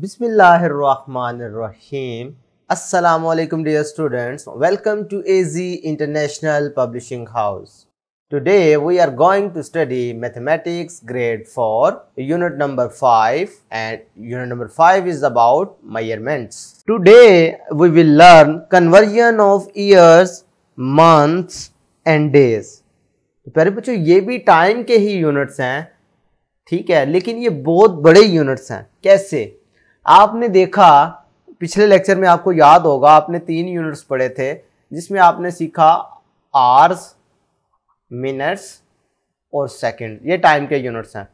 बिसमीम अल्लाम dear students welcome to a international publishing house today we are going to study mathematics grade four unit number five and unit number five is about measurements today we will learn conversion of years months and days पहले पूछो ये भी time के ही units हैं ठीक है लेकिन ये बहुत बड़े यूनिट्स हैं कैसे आपने देखा पिछले लेक्चर में आपको याद होगा आपने तीन यूनिट्स पढ़े थे जिसमें आपने सीखा आर्स मिनट्स और सेकंड ये टाइम के यूनिट्स हैं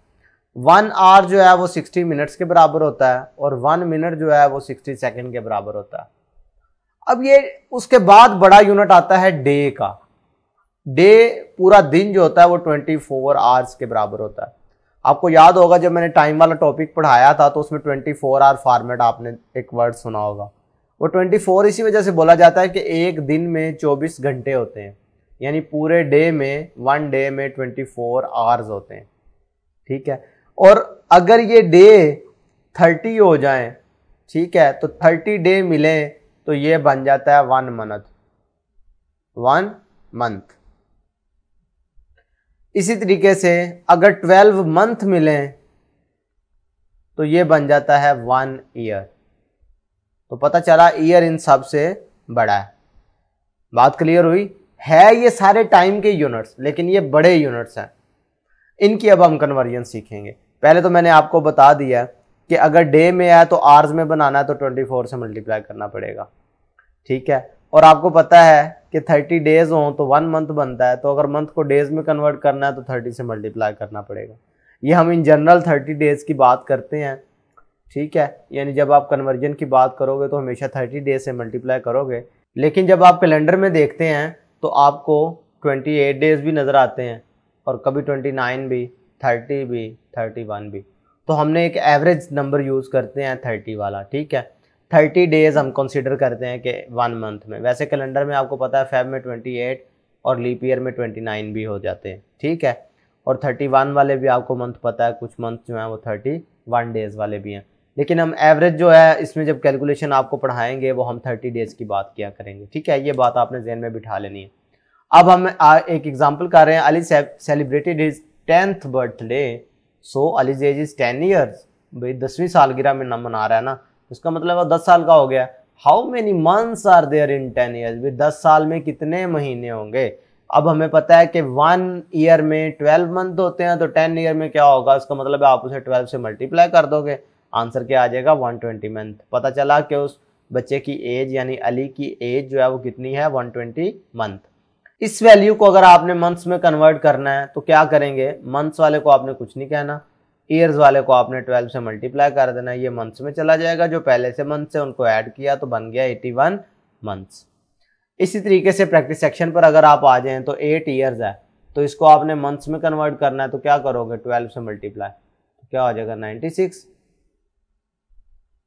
वन आर जो है वो सिक्सटी मिनट्स के बराबर होता है और वन मिनट जो है वो सिक्सटी सेकेंड के बराबर होता है अब ये उसके बाद बड़ा यूनिट आता है डे का डे पूरा दिन जो होता है वो ट्वेंटी फोर आवर्स के बराबर होता है आपको याद होगा जब मैंने टाइम वाला टॉपिक पढ़ाया था तो उसमें ट्वेंटी फोर आवर फॉर्मेट आपने एक वर्ड सुना होगा वो ट्वेंटी फोर इसी वजह से बोला जाता है कि एक दिन में चौबीस घंटे होते हैं यानी पूरे डे में वन डे में ट्वेंटी फोर आवर्स होते हैं ठीक है और अगर ये डे थर्टी हो जाए ठीक है तो थर्टी डे मिले तो ये बन जाता है वन मंथ वन मंथ इसी तरीके से अगर ट्वेल्व मंथ मिलें तो ये बन जाता है वन ईयर तो पता चला ईयर इन सब से बड़ा है बात क्लियर हुई है ये सारे टाइम के यूनिट्स लेकिन ये बड़े यूनिट्स हैं इनकी अब हम कन्वर्जन सीखेंगे पहले तो मैंने आपको बता दिया कि अगर डे में है तो आर्स में बनाना है तो 24 से मल्टीप्लाई करना पड़ेगा ठीक है और आपको पता है कि थर्टी डेज हों तो वन मंथ बनता है तो अगर मंथ को डेज में कन्वर्ट करना है तो थर्टी से मल्टीप्लाई करना पड़ेगा ये हम इन जनरल थर्टी डेज की बात करते हैं ठीक है यानी जब आप कन्वर्जन की बात करोगे तो हमेशा थर्टी डेज से मल्टीप्लाई करोगे लेकिन जब आप कैलेंडर में देखते हैं तो आपको ट्वेंटी एट डेज भी नज़र आते हैं और कभी ट्वेंटी नाइन भी थर्टी भी थर्टी वन भी तो हमने एक एवरेज नंबर यूज़ करते हैं थर्टी वाला ठीक है थर्टी डेज हम कंसिडर करते हैं कि वन मंथ में वैसे कैलेंडर में आपको पता है फेब में ट्वेंटी एट और लीप ईयर में ट्वेंटी नाइन भी हो जाते हैं ठीक है और थर्टी वन वाले भी आपको मंथ पता है कुछ मंथ जो हैं वो थर्टी वन डेज़ वाले भी हैं लेकिन हम एवरेज जो है इसमें जब कैलकुलेशन आपको पढ़ाएंगे वो हम थर्टी डेज़ की बात किया करेंगे ठीक है ये बात आपने जहन में बिठा लेनी है अब हम एक एग्जाम्पल कर रहे हैं Ali celebrated his tenth birthday so Ali's age is ten years भाई दसवीं सालगिरह में ना मना रहा है ना इसका मतलब दस साल का हो गया how many months are there in ten year भी दस साल में कितने महीने होंगे अब हमें पता है कि वन ईयर में ट्वेल्व मंथ होते हैं तो टेन ईयर में क्या होगा इसका मतलब आप उसे ट्वेल्व से मल्टीप्लाई कर दोगे आंसर क्या आ जाएगा वन ट्वेंटी मंथ पता चला कि उस बच्चे की एज यानी अली की एज जो है वो कितनी है वन ट्वेंटी मंथ इस वैल्यू को अगर आपने मंथ्स में कन्वर्ट करना है तो क्या करेंगे मंथ्स वाले को आपने कुछ नहीं कहना ईयर्स वाले को आपने 12 से मल्टीप्लाई कर देना ये मंथ्स में चला जाएगा जो पहले से मंथ से उनको ऐड किया तो बन गया 81 मंथ्स इसी तरीके से प्रैक्टिस सेक्शन पर अगर आप आ जाएं तो एट ईयर्स है तो इसको आपने मंथ्स में कन्वर्ट करना है तो क्या करोगे ट्वेल्व से मल्टीप्लाई तो क्या हो जाएगा ninety six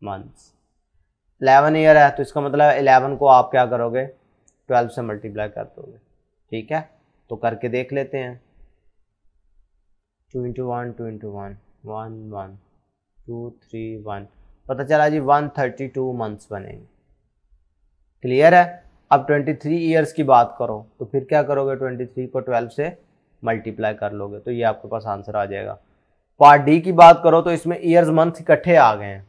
months eleven year है तो इसका मतलब इलेवन को आप क्या करोगे ट्वेल्व से मल्टीप्लाई कर दोगे ठीक है तो करके देख लेते हैं two into one two into one one one two three one पता चला जी वन थर्टी टू मंथ्स बनेंगे क्लियर है अब ट्वेंटी थ्री ईयर्स की बात करो तो फिर क्या करोगे ट्वेंटी थ्री को ट्वेल्व से मल्टीप्लाई कर लोगे तो ये आपके पास आंसर आ जाएगा पार्ट डी की बात करो तो इसमें ईयर्स मंथ इकट्ठे आ गए हैं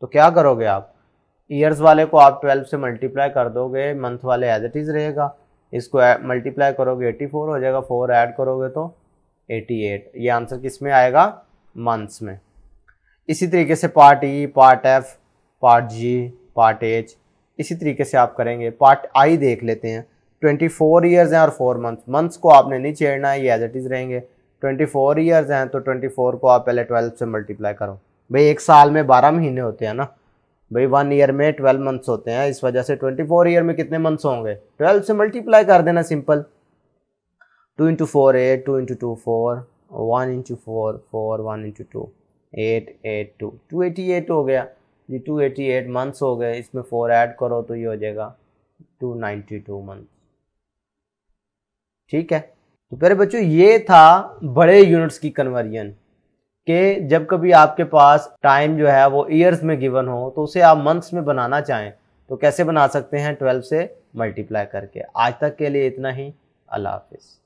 तो क्या करोगे आप ईयर्स वाले को आप ट्वेल्व से मल्टीप्लाई कर दोगे मंथ वाले एज इट इज़ रहेगा इसको मल्टीप्लाई करोगे फोर हो जाएगा फोर ऐड करोगे तो एटी एट ये आंसर किस में आएगा मंथ्स में इसी तरीके से part E part F part G part H इसी तरीके से आप करेंगे पार्ट आई देख लेते हैं ट्वेंटी फोर ईयर्स हैं और फोर मंथ मंथ्स को आपने नहीं छेड़ना है ये एज इट इज़ रहेंगे ट्वेंटी फोर ईयर्स हैं तो ट्वेंटी फोर को आप पहले 12 से मल्टीप्लाई करो भाई एक साल में बारह महीने होते हैं ना भाई वन ईयर में ट्वेल्व मंथ्स होते हैं इस वजह से ट्वेंटी फोर ईयर में कितने मंथ्स होंगे ट्वेल्व से मल्टीप्लाई कर देना simple two into four eight two into two four one into four four one into two eight eight two two eighty eight हो गया जी टू एटी एट मंथ्स हो गए इसमें फोर ऐड करो तो ये हो जाएगा टू नाइन्टी टू मंथ ठीक है तो प्यारे बच्चों ये था बड़े यूनिट्स की कन्वर्जन के जब कभी आपके पास टाइम जो है वो ईयर्स में गिवन हो तो उसे आप मंथ्स में बनाना चाहें तो कैसे बना सकते हैं ट्वेल्व से मल्टीप्लाई करके आज तक के लिए इतना ही अल्लाह हाफिज़